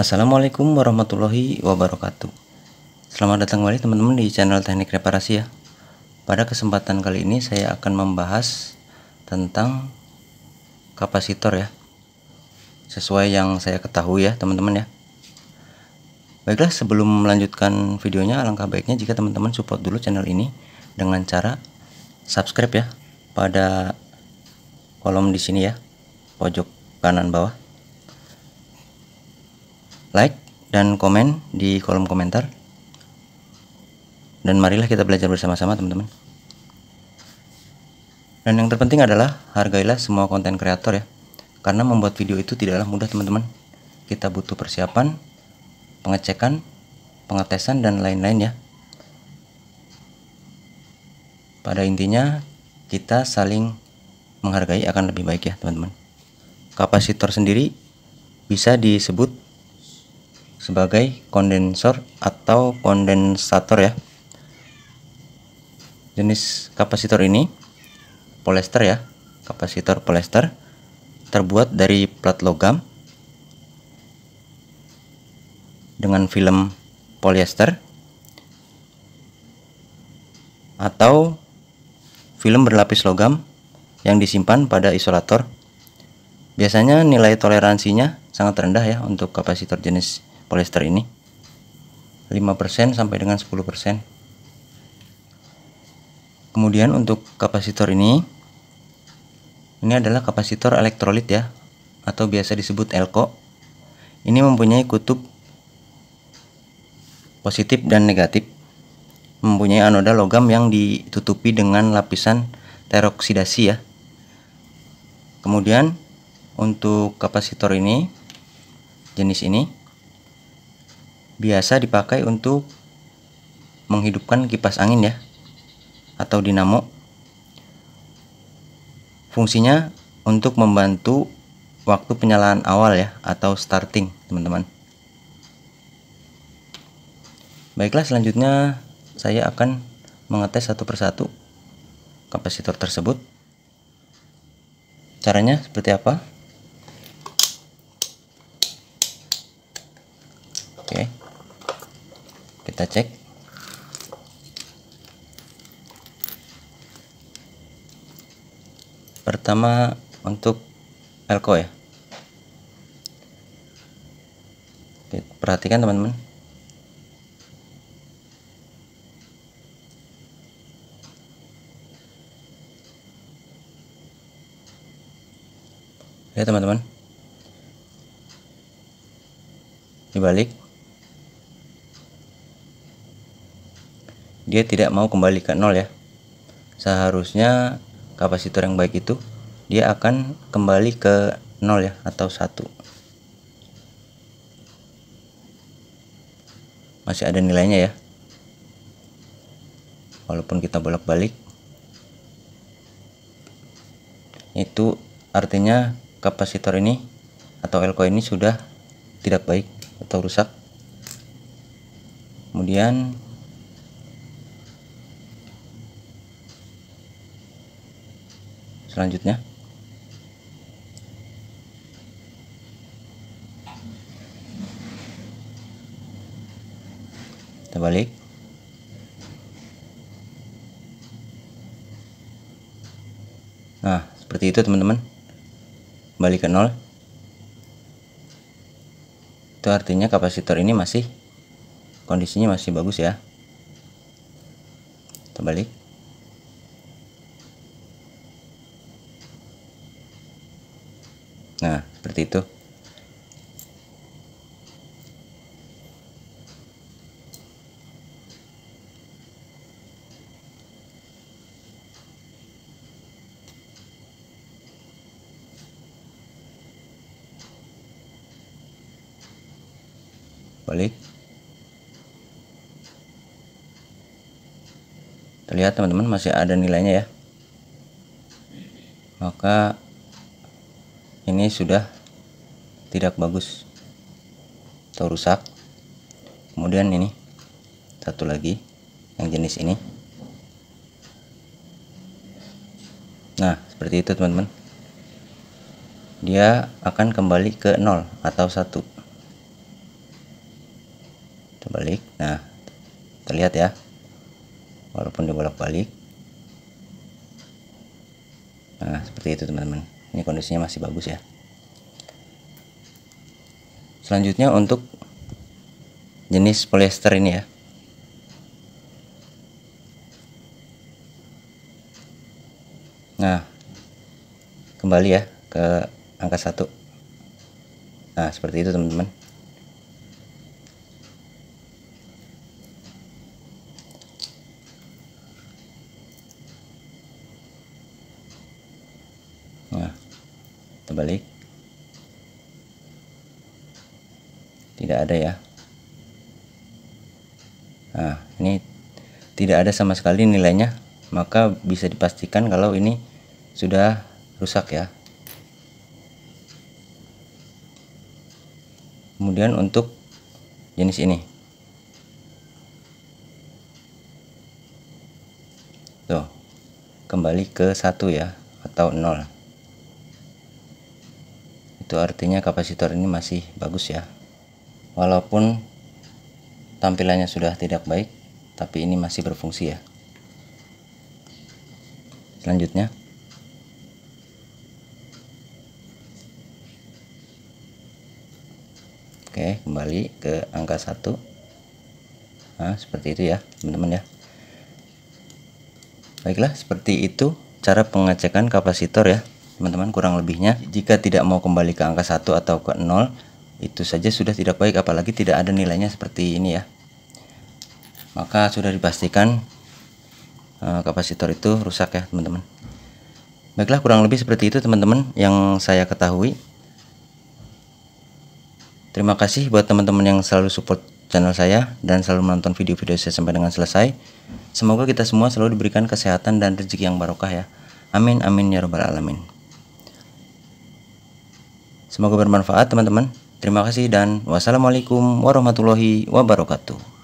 Assalamualaikum warahmatullahi wabarakatuh Selamat datang kembali teman-teman di channel teknik reparasi ya Pada kesempatan kali ini saya akan membahas tentang kapasitor ya Sesuai yang saya ketahui ya teman-teman ya Baiklah sebelum melanjutkan videonya alangkah baiknya jika teman-teman support dulu channel ini Dengan cara subscribe ya pada kolom di sini ya pojok kanan bawah like, dan komen di kolom komentar. Dan marilah kita belajar bersama-sama, teman-teman. Dan yang terpenting adalah hargailah semua konten kreator ya. Karena membuat video itu tidaklah mudah, teman-teman. Kita butuh persiapan, pengecekan, pengetesan dan lain-lain ya. Pada intinya kita saling menghargai akan lebih baik ya, teman-teman. Kapasitor sendiri bisa disebut sebagai kondensor atau kondensator ya jenis kapasitor ini polester ya kapasitor polester terbuat dari plat logam dengan film polyester atau film berlapis logam yang disimpan pada isolator biasanya nilai toleransinya sangat rendah ya untuk kapasitor jenis polyester ini 5% sampai dengan 10% kemudian untuk kapasitor ini ini adalah kapasitor elektrolit ya atau biasa disebut elko ini mempunyai kutub positif dan negatif mempunyai anoda logam yang ditutupi dengan lapisan teroksidasi ya kemudian untuk kapasitor ini jenis ini biasa dipakai untuk menghidupkan kipas angin ya atau dinamo fungsinya untuk membantu waktu penyalaan awal ya atau starting teman-teman baiklah selanjutnya saya akan mengetes satu persatu kapasitor tersebut caranya seperti apa cek pertama untuk elko ya perhatikan teman-teman ya teman-teman dibalik dia tidak mau kembali ke nol ya seharusnya kapasitor yang baik itu dia akan kembali ke nol ya atau satu masih ada nilainya ya walaupun kita bolak-balik itu artinya kapasitor ini atau elko ini sudah tidak baik atau rusak kemudian selanjutnya kita balik nah seperti itu teman-teman kembali ke nol itu artinya kapasitor ini masih kondisinya masih bagus ya kita balik Nah, seperti itu. balik terlihat teman-teman masih ada nilainya ya maka ini sudah tidak bagus atau rusak kemudian ini satu lagi yang jenis ini nah seperti itu teman-teman dia akan kembali ke nol atau satu terbalik nah terlihat ya walaupun dibolak-balik nah seperti itu teman-teman ini kondisinya masih bagus ya selanjutnya untuk jenis polyester ini ya nah kembali ya ke angka satu nah seperti itu teman-teman terbalik tidak ada ya nah ini tidak ada sama sekali nilainya maka bisa dipastikan kalau ini sudah rusak ya kemudian untuk jenis ini tuh kembali ke satu ya atau 0 itu artinya kapasitor ini masih bagus ya walaupun tampilannya sudah tidak baik tapi ini masih berfungsi ya selanjutnya Oke kembali ke angka 1 nah, seperti itu ya teman-teman ya Baiklah seperti itu cara pengecekan kapasitor ya teman-teman kurang lebihnya jika tidak mau kembali ke angka 1 atau ke 0 itu saja sudah tidak baik apalagi tidak ada nilainya seperti ini ya maka sudah dipastikan uh, kapasitor itu rusak ya teman-teman baiklah kurang lebih seperti itu teman-teman yang saya ketahui terima kasih buat teman-teman yang selalu support channel saya dan selalu menonton video-video saya sampai dengan selesai semoga kita semua selalu diberikan kesehatan dan rezeki yang barokah ya amin amin ya robbal alamin Semoga bermanfaat teman-teman. Terima kasih dan wassalamualaikum warahmatullahi wabarakatuh.